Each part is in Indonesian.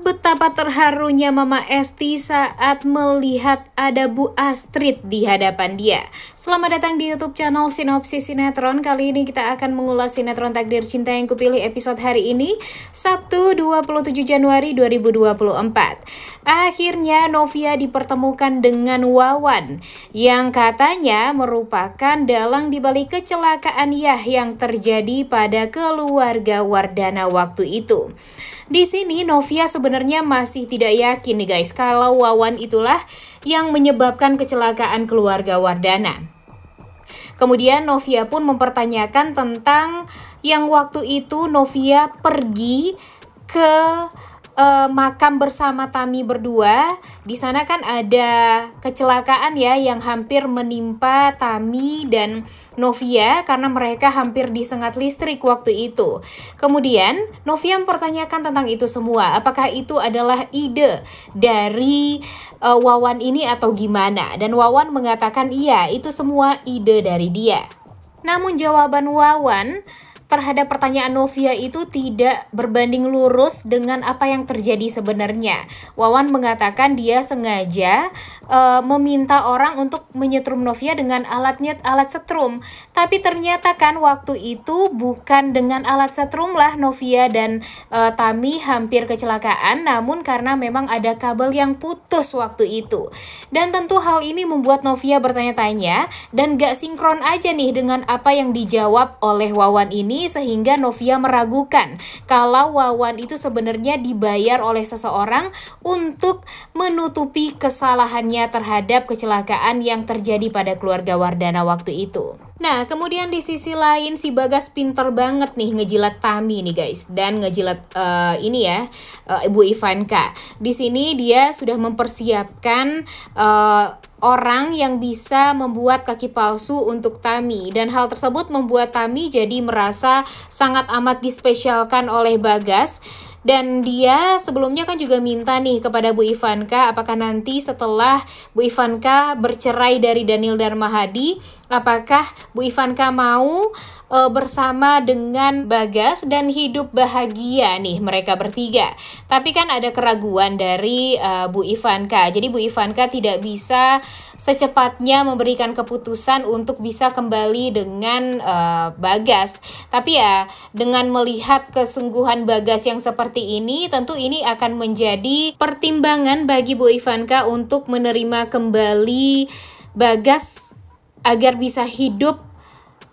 Betapa terharunya Mama Esti saat melihat ada Bu Astrid di hadapan dia. Selamat datang di YouTube channel Sinopsis Sinetron. Kali ini kita akan mengulas sinetron Takdir Cinta yang kupilih episode hari ini, Sabtu 27 Januari 2024. Akhirnya Novia dipertemukan dengan Wawan yang katanya merupakan dalang dibalik kecelakaan Yah yang terjadi pada keluarga Wardana waktu itu. Di sini Novia sebenarnya sebenarnya masih tidak yakin nih guys kalau Wawan itulah yang menyebabkan kecelakaan keluarga Wardana. Kemudian Novia pun mempertanyakan tentang yang waktu itu Novia pergi ke uh, makam bersama Tami berdua. Di sana kan ada kecelakaan ya yang hampir menimpa Tami dan Novia karena mereka hampir disengat listrik waktu itu. Kemudian Novia mempertanyakan tentang itu semua. Apakah itu adalah ide dari uh, Wawan ini atau gimana? Dan Wawan mengatakan iya, itu semua ide dari dia. Namun jawaban Wawan terhadap pertanyaan Novia itu tidak berbanding lurus dengan apa yang terjadi sebenarnya. Wawan mengatakan dia sengaja uh, meminta orang untuk menyetrum Novia dengan alatnya alat setrum, tapi ternyata kan waktu itu bukan dengan alat setrum lah Novia dan uh, Tami hampir kecelakaan, namun karena memang ada kabel yang putus waktu itu. Dan tentu hal ini membuat Novia bertanya-tanya dan gak sinkron aja nih dengan apa yang dijawab oleh Wawan ini sehingga Novia meragukan kalau Wawan itu sebenarnya dibayar oleh seseorang untuk menutupi kesalahannya terhadap kecelakaan yang terjadi pada keluarga Wardana waktu itu. Nah, kemudian di sisi lain si Bagas pinter banget nih ngejilat Tami nih guys dan ngejilat uh, ini ya uh, Ibu Ivanka. Di sini dia sudah mempersiapkan uh, orang yang bisa membuat kaki palsu untuk Tami dan hal tersebut membuat Tami jadi merasa sangat amat dispesialkan oleh Bagas dan dia sebelumnya kan juga minta nih kepada Bu Ivanka apakah nanti setelah Bu Ivanka bercerai dari Daniel Darmahadi apakah Bu Ivanka mau e, bersama dengan Bagas dan hidup bahagia nih mereka bertiga. Tapi kan ada keraguan dari e, Bu Ivanka. Jadi Bu Ivanka tidak bisa secepatnya memberikan keputusan untuk bisa kembali dengan e, Bagas. Tapi ya dengan melihat kesungguhan Bagas yang seperti ini tentu ini akan menjadi pertimbangan bagi Bu Ivanka untuk menerima kembali Bagas agar bisa hidup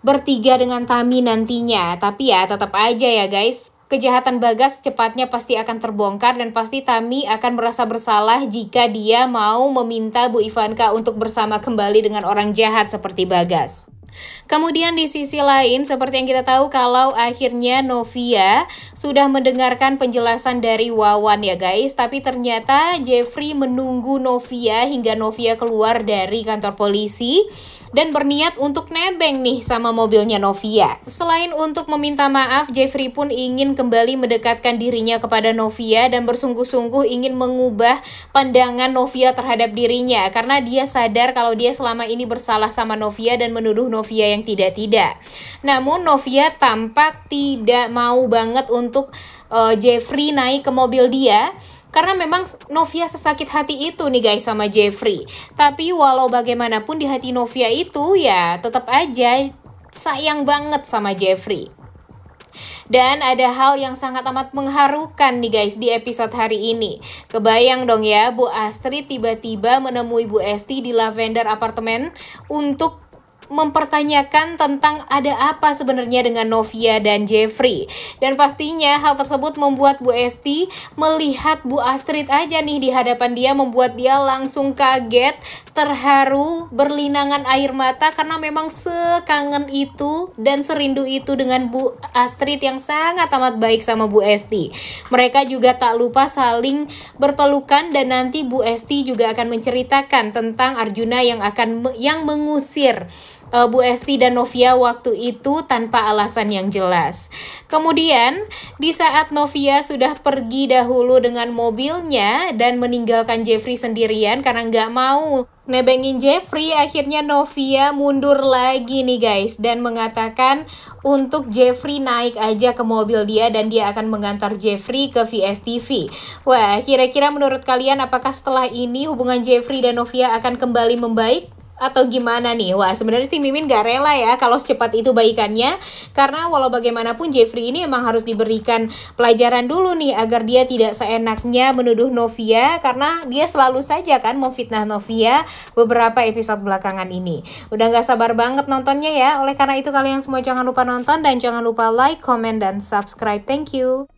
bertiga dengan Tami nantinya. Tapi ya tetap aja ya guys, kejahatan Bagas cepatnya pasti akan terbongkar dan pasti Tami akan merasa bersalah jika dia mau meminta Bu Ivanka untuk bersama kembali dengan orang jahat seperti Bagas. Kemudian di sisi lain, seperti yang kita tahu kalau akhirnya Novia sudah mendengarkan penjelasan dari Wawan ya guys, tapi ternyata Jeffrey menunggu Novia hingga Novia keluar dari kantor polisi dan berniat untuk nebeng nih sama mobilnya Novia. Selain untuk meminta maaf, Jeffrey pun ingin kembali mendekatkan dirinya kepada Novia dan bersungguh-sungguh ingin mengubah pandangan Novia terhadap dirinya karena dia sadar kalau dia selama ini bersalah sama Novia dan menuduh Novia yang tidak-tidak. Namun Novia tampak tidak mau banget untuk uh, Jeffrey naik ke mobil dia karena memang Novia sesakit hati itu nih guys sama Jeffrey. Tapi walau bagaimanapun di hati Novia itu ya tetap aja sayang banget sama Jeffrey. Dan ada hal yang sangat amat mengharukan nih guys di episode hari ini. Kebayang dong ya Bu Astri tiba-tiba menemui Bu Esti di Lavender Apartemen untuk mempertanyakan tentang ada apa sebenarnya dengan Novia dan Jeffrey. Dan pastinya hal tersebut membuat Bu Esti melihat Bu Astrid aja nih di hadapan dia membuat dia langsung kaget, terharu, berlinangan air mata karena memang sekangen itu dan serindu itu dengan Bu Astrid yang sangat amat baik sama Bu Esti. Mereka juga tak lupa saling berpelukan dan nanti Bu Esti juga akan menceritakan tentang Arjuna yang akan yang mengusir Eh, Bu Esti dan Novia waktu itu tanpa alasan yang jelas. Kemudian, di saat Novia sudah pergi dahulu dengan mobilnya dan meninggalkan Jeffrey sendirian karena nggak mau nebengin Jeffrey, akhirnya Novia mundur lagi nih guys dan mengatakan untuk Jeffrey naik aja ke mobil dia dan dia akan mengantar Jeffrey ke VSTV. Wah, kira-kira menurut kalian apakah setelah ini hubungan Jeffrey dan Novia akan kembali membaik? atau gimana nih? Wah, sebenarnya si Mimin gak rela ya kalau secepat itu baikannya karena walau bagaimanapun Jeffrey ini emang harus diberikan pelajaran dulu nih agar dia tidak seenaknya menuduh Novia karena dia selalu saja kan mau fitnah Novia beberapa episode belakangan ini. Udah gak sabar banget nontonnya ya. Oleh karena itu kalian semua jangan lupa nonton dan jangan lupa like, comment dan subscribe. Thank you.